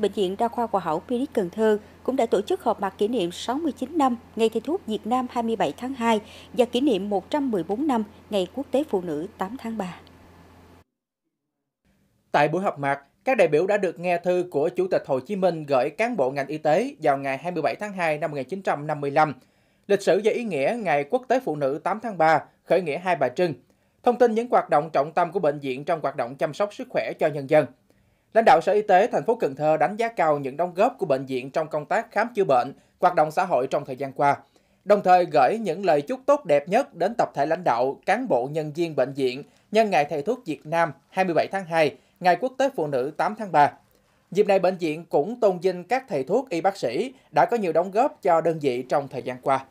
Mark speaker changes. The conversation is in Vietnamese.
Speaker 1: Bệnh viện Đa khoa Hòa Hảo Phoenix Cần Thơ cũng đã tổ chức họp mặt kỷ niệm 69 năm Ngày Thầy thuốc Việt Nam 27 tháng 2 và kỷ niệm 114 năm Ngày Quốc tế Phụ nữ 8 tháng 3.
Speaker 2: Tại buổi họp mặt, các đại biểu đã được nghe thư của Chủ tịch Hồ Chí Minh gửi cán bộ ngành y tế vào ngày 27 tháng 2 năm 1955. Lịch sử và ý nghĩa Ngày Quốc tế Phụ nữ 8 tháng 3, khởi nghĩa Hai Bà Trưng. Thông tin những hoạt động trọng tâm của bệnh viện trong hoạt động chăm sóc sức khỏe cho nhân dân. Lãnh đạo Sở Y tế thành phố Cần Thơ đánh giá cao những đóng góp của bệnh viện trong công tác khám chữa bệnh, hoạt động xã hội trong thời gian qua. Đồng thời gửi những lời chúc tốt đẹp nhất đến tập thể lãnh đạo, cán bộ nhân viên bệnh viện nhân ngày thầy thuốc Việt Nam 27 tháng 2, ngày quốc tế phụ nữ 8 tháng 3. Dịp này bệnh viện cũng tôn vinh các thầy thuốc y bác sĩ đã có nhiều đóng góp cho đơn vị trong thời gian qua.